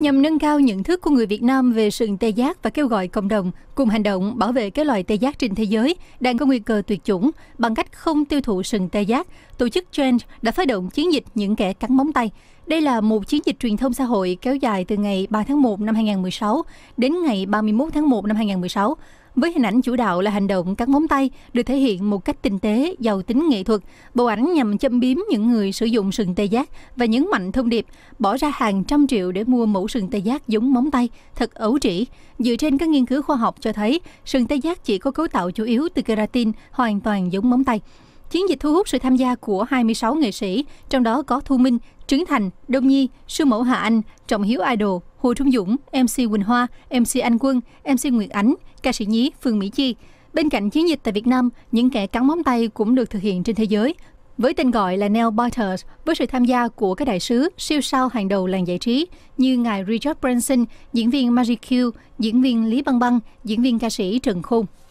Nhằm nâng cao nhận thức của người Việt Nam về sừng tê giác và kêu gọi cộng đồng cùng hành động bảo vệ cái loài tê giác trên thế giới đang có nguy cơ tuyệt chủng bằng cách không tiêu thụ sừng tê giác, tổ chức Change đã phát động chiến dịch những kẻ cắn móng tay. Đây là một chiến dịch truyền thông xã hội kéo dài từ ngày 3 tháng 1 năm 2016 đến ngày 31 tháng 1 năm 2016. Với hình ảnh chủ đạo là hành động các móng tay được thể hiện một cách tinh tế, giàu tính nghệ thuật. Bộ ảnh nhằm châm biếm những người sử dụng sừng tê giác và nhấn mạnh thông điệp bỏ ra hàng trăm triệu để mua mẫu sừng tê giác giống móng tay, thật ấu trĩ. Dựa trên các nghiên cứu khoa học cho thấy, sừng tê giác chỉ có cấu tạo chủ yếu từ keratin hoàn toàn giống móng tay. Chiến dịch thu hút sự tham gia của 26 nghệ sĩ, trong đó có Thu Minh, Trấn Thành, Đông Nhi, Sư Mẫu Hà Anh, Trọng Hiếu Idol, Hồ Trung Dũng, MC Quỳnh Hoa, MC Anh Quân, MC Nguyệt Ánh, ca sĩ nhí Phương Mỹ Chi. Bên cạnh chiến dịch tại Việt Nam, những kẻ cắn móng tay cũng được thực hiện trên thế giới với tên gọi là Nail Barters, với sự tham gia của các đại sứ siêu sao hàng đầu làng giải trí như ngài Richard Branson, diễn viên Magic Q, diễn viên Lý Băng Băng, diễn viên ca sĩ Trần Khôn.